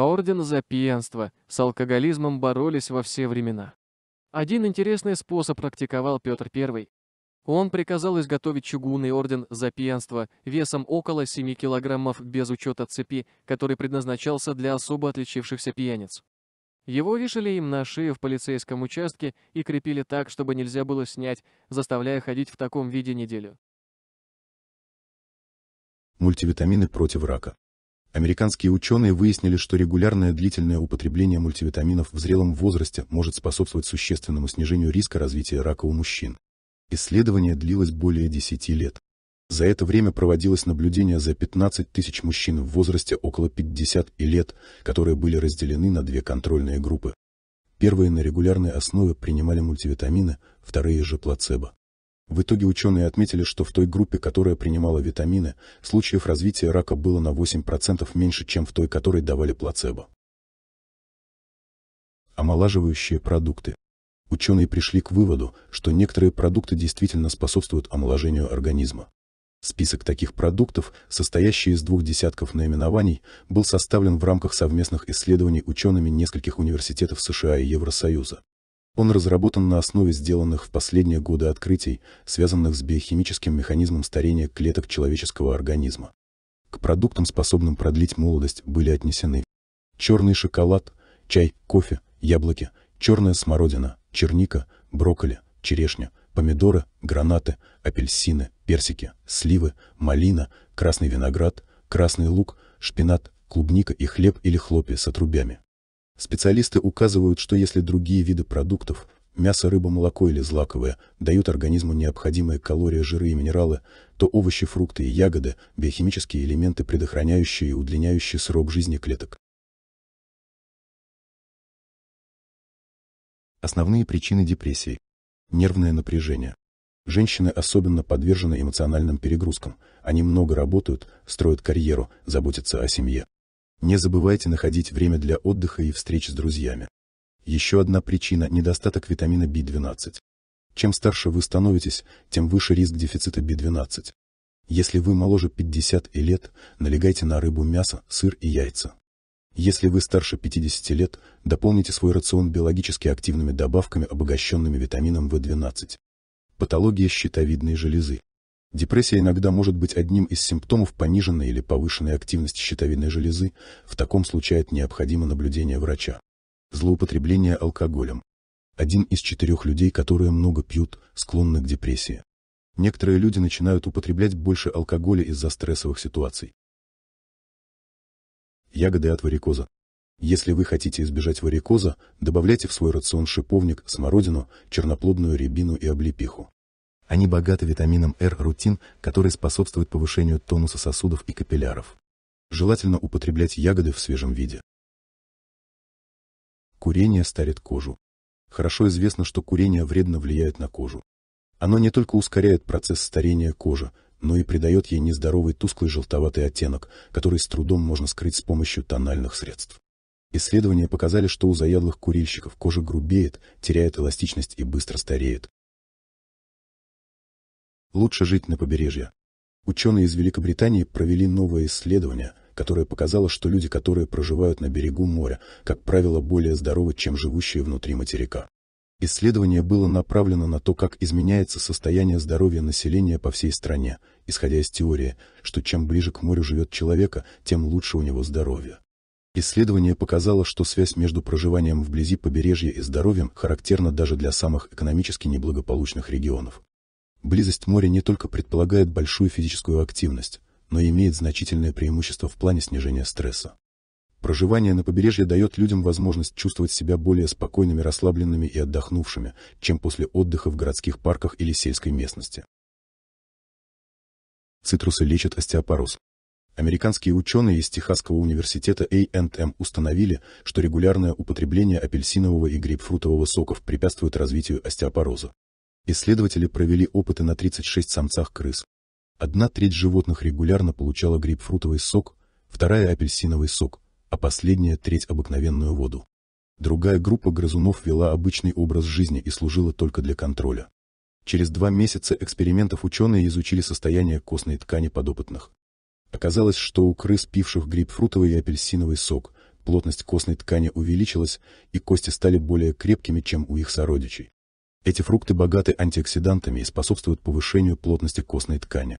орден за пьянство, с алкоголизмом боролись во все времена. Один интересный способ практиковал Петр I. Он приказал изготовить чугунный орден за пьянство весом около 7 килограммов без учета цепи, который предназначался для особо отличившихся пьяниц. Его вешали им на шею в полицейском участке и крепили так, чтобы нельзя было снять, заставляя ходить в таком виде неделю. Мультивитамины против рака. Американские ученые выяснили, что регулярное длительное употребление мультивитаминов в зрелом возрасте может способствовать существенному снижению риска развития рака у мужчин. Исследование длилось более 10 лет. За это время проводилось наблюдение за 15 тысяч мужчин в возрасте около 50 и лет, которые были разделены на две контрольные группы. Первые на регулярной основе принимали мультивитамины, вторые же плацебо. В итоге ученые отметили, что в той группе, которая принимала витамины, случаев развития рака было на 8% меньше, чем в той, которой давали плацебо. Омолаживающие продукты. Ученые пришли к выводу, что некоторые продукты действительно способствуют омоложению организма. Список таких продуктов, состоящий из двух десятков наименований, был составлен в рамках совместных исследований учеными нескольких университетов США и Евросоюза. Он разработан на основе сделанных в последние годы открытий, связанных с биохимическим механизмом старения клеток человеческого организма. К продуктам, способным продлить молодость, были отнесены черный шоколад, чай, кофе, яблоки, черная смородина, черника, брокколи, черешня, помидоры, гранаты, апельсины, персики, сливы, малина, красный виноград, красный лук, шпинат, клубника и хлеб или хлопья с отрубями. Специалисты указывают, что если другие виды продуктов – мясо, рыба, молоко или злаковые – дают организму необходимые калории, жиры и минералы, то овощи, фрукты и ягоды – биохимические элементы, предохраняющие и удлиняющие срок жизни клеток. Основные причины депрессии. Нервное напряжение. Женщины особенно подвержены эмоциональным перегрузкам. Они много работают, строят карьеру, заботятся о семье. Не забывайте находить время для отдыха и встреч с друзьями. Еще одна причина – недостаток витамина B12. Чем старше вы становитесь, тем выше риск дефицита B12. Если вы моложе 50 и лет, налегайте на рыбу, мясо, сыр и яйца. Если вы старше 50 лет, дополните свой рацион биологически активными добавками, обогащенными витамином В12. Патология щитовидной железы. Депрессия иногда может быть одним из симптомов пониженной или повышенной активности щитовидной железы, в таком случае необходимо наблюдение врача. Злоупотребление алкоголем. Один из четырех людей, которые много пьют, склонны к депрессии. Некоторые люди начинают употреблять больше алкоголя из-за стрессовых ситуаций. Ягоды от варикоза. Если вы хотите избежать варикоза, добавляйте в свой рацион шиповник, смородину, черноплодную рябину и облепиху. Они богаты витамином R-рутин, который способствует повышению тонуса сосудов и капилляров. Желательно употреблять ягоды в свежем виде. Курение старит кожу. Хорошо известно, что курение вредно влияет на кожу. Оно не только ускоряет процесс старения кожи, но и придает ей нездоровый тусклый желтоватый оттенок, который с трудом можно скрыть с помощью тональных средств. Исследования показали, что у заядлых курильщиков кожа грубеет, теряет эластичность и быстро стареет. Лучше жить на побережье. Ученые из Великобритании провели новое исследование, которое показало, что люди, которые проживают на берегу моря, как правило, более здоровы, чем живущие внутри материка. Исследование было направлено на то, как изменяется состояние здоровья населения по всей стране, исходя из теории, что чем ближе к морю живет человека, тем лучше у него здоровье. Исследование показало, что связь между проживанием вблизи побережья и здоровьем характерна даже для самых экономически неблагополучных регионов. Близость моря не только предполагает большую физическую активность, но и имеет значительное преимущество в плане снижения стресса. Проживание на побережье дает людям возможность чувствовать себя более спокойными, расслабленными и отдохнувшими, чем после отдыха в городских парках или сельской местности. Цитрусы лечат остеопороз. Американские ученые из Техасского университета A&M установили, что регулярное употребление апельсинового и грейпфрутового соков препятствует развитию остеопороза. Исследователи провели опыты на 36 самцах крыс. Одна треть животных регулярно получала грейпфрутовый сок, вторая – апельсиновый сок, а последняя – треть – обыкновенную воду. Другая группа грызунов вела обычный образ жизни и служила только для контроля. Через два месяца экспериментов ученые изучили состояние костной ткани подопытных. Оказалось, что у крыс, пивших грейпфрутовый и апельсиновый сок, плотность костной ткани увеличилась, и кости стали более крепкими, чем у их сородичей. Эти фрукты богаты антиоксидантами и способствуют повышению плотности костной ткани.